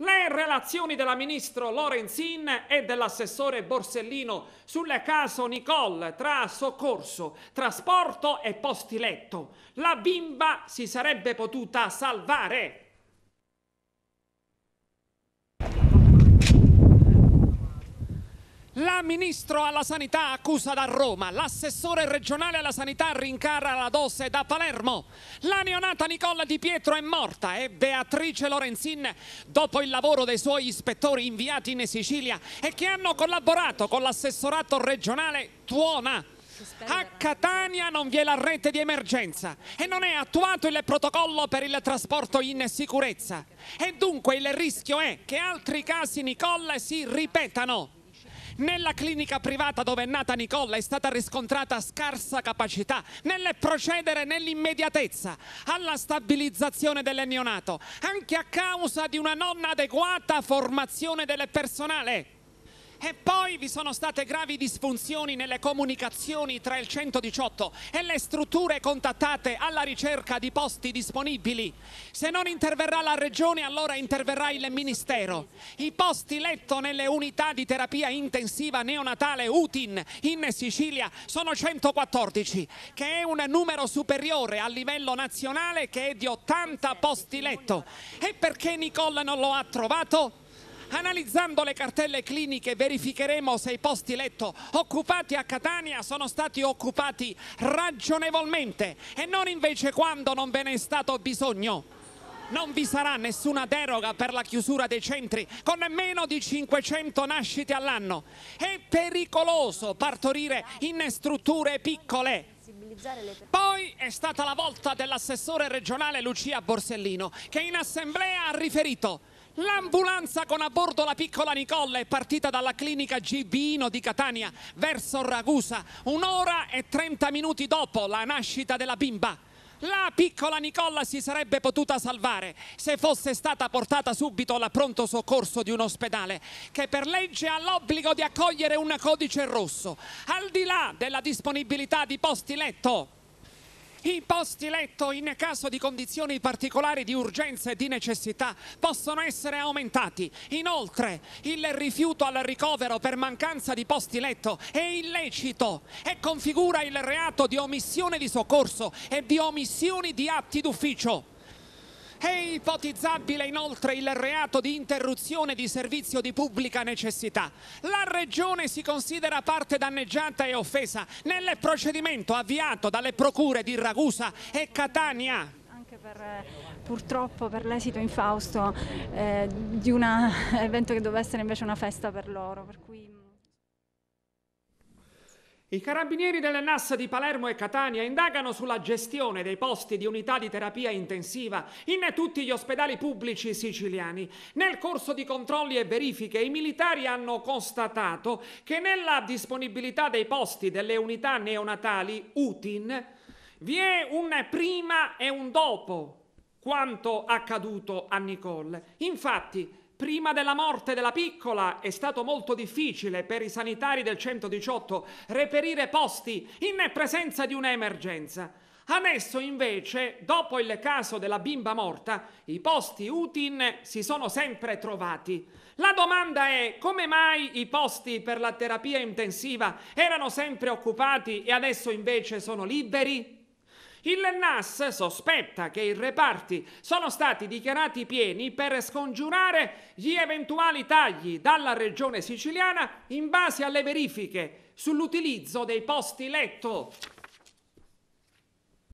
Le relazioni della ministro Lorenzin e dell'assessore Borsellino sulle caso Nicole tra soccorso, trasporto e posti letto. La bimba si sarebbe potuta salvare. ministro alla sanità accusa da Roma, l'assessore regionale alla sanità rincara la dose da Palermo, la neonata Nicola Di Pietro è morta e Beatrice Lorenzin, dopo il lavoro dei suoi ispettori inviati in Sicilia e che hanno collaborato con l'assessorato regionale, tuona. A Catania non vi è la rete di emergenza e non è attuato il protocollo per il trasporto in sicurezza. E dunque il rischio è che altri casi Nicola si ripetano. Nella clinica privata dove è nata Nicola è stata riscontrata scarsa capacità nel procedere nell'immediatezza alla stabilizzazione del neonato, anche a causa di una non adeguata formazione del personale. E poi vi sono state gravi disfunzioni nelle comunicazioni tra il 118 e le strutture contattate alla ricerca di posti disponibili. Se non interverrà la Regione allora interverrà il Ministero. I posti letto nelle unità di terapia intensiva neonatale UTIN in Sicilia sono 114, che è un numero superiore a livello nazionale che è di 80 posti letto. E perché Nicole non lo ha trovato? Analizzando le cartelle cliniche verificheremo se i posti letto occupati a Catania sono stati occupati ragionevolmente e non invece quando non ve ne è stato bisogno. Non vi sarà nessuna deroga per la chiusura dei centri con meno di 500 nascite all'anno. È pericoloso partorire in strutture piccole. Poi è stata la volta dell'assessore regionale Lucia Borsellino che in assemblea ha riferito L'ambulanza con a bordo la piccola Nicolla è partita dalla clinica Gibino di Catania verso Ragusa un'ora e 30 minuti dopo la nascita della bimba. La piccola Nicolla si sarebbe potuta salvare se fosse stata portata subito alla pronto soccorso di un ospedale che per legge ha l'obbligo di accogliere un codice rosso. Al di là della disponibilità di posti letto i posti letto in caso di condizioni particolari di urgenza e di necessità possono essere aumentati. Inoltre il rifiuto al ricovero per mancanza di posti letto è illecito e configura il reato di omissione di soccorso e di omissione di atti d'ufficio. È ipotizzabile inoltre il reato di interruzione di servizio di pubblica necessità. La Regione si considera parte danneggiata e offesa nel procedimento avviato dalle procure di Ragusa e Catania per, eh, purtroppo per l'esito infausto eh, di un evento che doveva essere invece una festa per loro. Per cui... I carabinieri delle NAS di Palermo e Catania indagano sulla gestione dei posti di unità di terapia intensiva in tutti gli ospedali pubblici siciliani. Nel corso di controlli e verifiche i militari hanno constatato che nella disponibilità dei posti delle unità neonatali UTIN vi è un prima e un dopo quanto accaduto a Nicole. Infatti, Prima della morte della piccola è stato molto difficile per i sanitari del 118 reperire posti in presenza di un'emergenza. Adesso invece, dopo il caso della bimba morta, i posti UTIN si sono sempre trovati. La domanda è come mai i posti per la terapia intensiva erano sempre occupati e adesso invece sono liberi? Il NAS sospetta che i reparti sono stati dichiarati pieni per scongiurare gli eventuali tagli dalla regione siciliana in base alle verifiche sull'utilizzo dei posti letto.